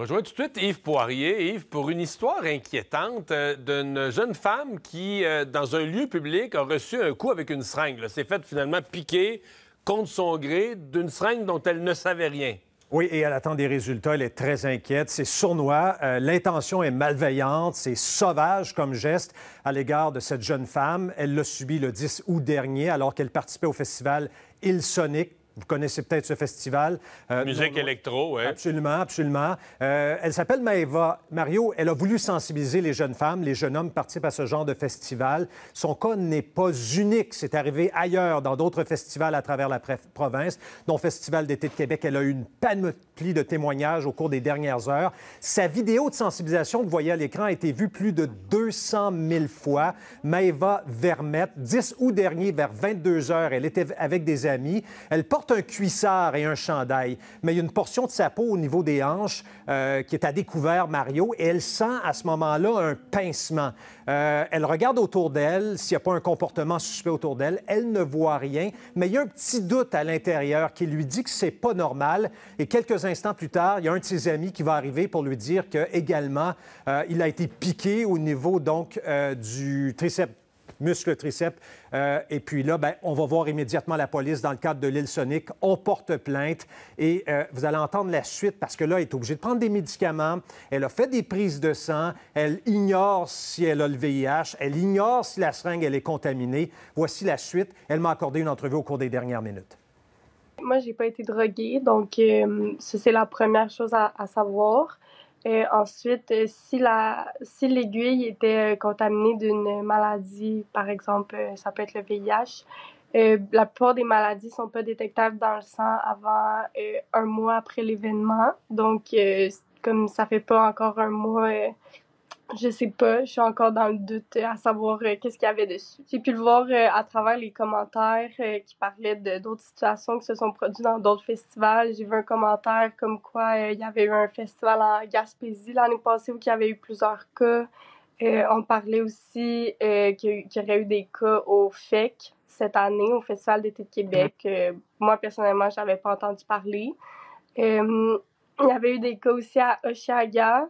Rejoins tout de suite Yves Poirier. Yves, pour une histoire inquiétante euh, d'une jeune femme qui, euh, dans un lieu public, a reçu un coup avec une seringue. S'est faite finalement piquer contre son gré d'une seringue dont elle ne savait rien. Oui, et elle attend des résultats. Elle est très inquiète. C'est sournois. Euh, l'intention est malveillante. C'est sauvage comme geste à l'égard de cette jeune femme. Elle l'a subi le 10 août dernier alors qu'elle participait au festival Sonic. Vous connaissez peut-être ce festival. Euh, Musique électro, oui. Absolument, absolument. Euh, elle s'appelle Maeva. Mario, elle a voulu sensibiliser les jeunes femmes. Les jeunes hommes participent à ce genre de festival. Son cas n'est pas unique. C'est arrivé ailleurs, dans d'autres festivals à travers la province, dont Festival d'été de Québec. Elle a eu une panoplie de témoignages au cours des dernières heures. Sa vidéo de sensibilisation que vous voyez à l'écran a été vue plus de 200 000 fois. Maeva Vermette, 10 août dernier, vers 22 heures, elle était avec des amis. Elle porte un cuissard et un chandail, mais il y a une portion de sa peau au niveau des hanches euh, qui est à découvert, Mario, et elle sent à ce moment-là un pincement. Euh, elle regarde autour d'elle s'il n'y a pas un comportement suspect autour d'elle. Elle ne voit rien, mais il y a un petit doute à l'intérieur qui lui dit que c'est pas normal. Et quelques instants plus tard, il y a un de ses amis qui va arriver pour lui dire que également euh, il a été piqué au niveau donc du triceps muscle triceps. Euh, et puis là, ben, on va voir immédiatement la police dans le cadre de l'île Sonic. On porte plainte et euh, vous allez entendre la suite parce que là, elle est obligée de prendre des médicaments. Elle a fait des prises de sang. Elle ignore si elle a le VIH. Elle ignore si la seringue, elle est contaminée. Voici la suite. Elle m'a accordé une entrevue au cours des dernières minutes. Moi, n'ai pas été droguée, donc euh, c'est la première chose à savoir. Et ensuite, euh, si la si l'aiguille était euh, contaminée d'une maladie, par exemple, euh, ça peut être le VIH, la plupart des maladies sont pas détectables dans le sang avant un mois après l'événement. Donc, comme ça fait pas encore un mois je sais pas, je suis encore dans le doute euh, à savoir euh, qu'est-ce qu'il y avait dessus. J'ai pu le voir euh, à travers les commentaires qui parlaient de d'autres situations qui se sont produites dans d'autres festivals. J'ai vu un commentaire comme quoi il y avait eu un festival en Gaspésie l'année passée où il y avait eu plusieurs cas. on parlait aussi qu'il y aurait eu des cas au FEC cette année, au Festival d'été de Québec. Mm-hmm. moi, personnellement, je n'avais pas entendu parler. il y avait eu des cas aussi à Oshiaga,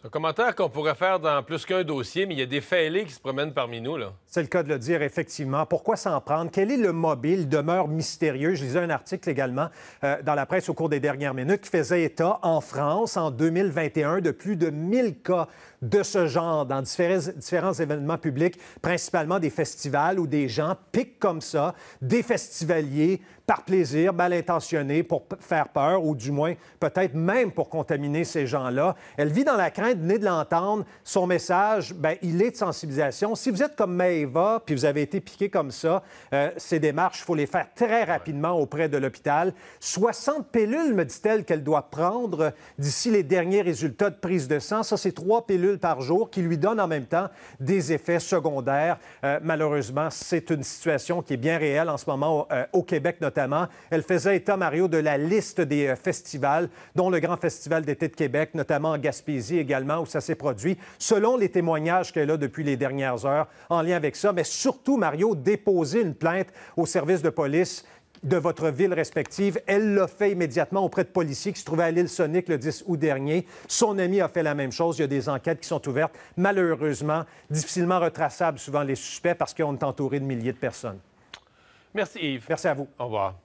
c'est un commentaire qu'on pourrait faire dans plus qu'un dossier, mais il y a des fêlés qui se promènent parmi nous. C'est le cas de le dire, effectivement. Pourquoi s'en prendre? Quel est le mobile? Demeure mystérieux. Je lisais un article également euh, dans la presse au cours des dernières minutes qui faisait état en France en 2021 de plus de 1000 cas de ce genre dans différents, différents événements publics, principalement des festivals où des gens piquent comme ça, des festivaliers, par plaisir, mal intentionné, pour faire peur ou du moins peut-être même pour contaminer ces gens-là. Elle vit dans la crainte, venez de l'entendre, son message, bien, il est de sensibilisation. Si vous êtes comme Maeva, puis vous avez été piqué comme ça, euh, ces démarches, il faut les faire très rapidement auprès de l'hôpital. 60 pilules, me dit-elle, qu'elle doit prendre d'ici les derniers résultats de prise de sang. Ça, c'est trois pilules par jour qui lui donnent en même temps des effets secondaires. Euh, malheureusement, c'est une situation qui est bien réelle en ce moment au euh, Québec, notamment notamment. Elle faisait état, Mario, de la liste des euh, festivals, dont le Grand Festival d'été de Québec, notamment en Gaspésie également, où ça s'est produit, selon les témoignages qu'elle a depuis les dernières heures en lien avec ça. Mais surtout, Mario, déposer une plainte au service de police de votre ville respective. Elle l'a fait immédiatement auprès de policiers qui se trouvaient à l'île Sonic le 10 août dernier. Son ami a fait la même chose. Il y a des enquêtes qui sont ouvertes. Malheureusement, difficilement retraçables souvent les suspects parce qu'on est entouré de milliers de personnes. Merci Yves. Merci à vous. Au revoir.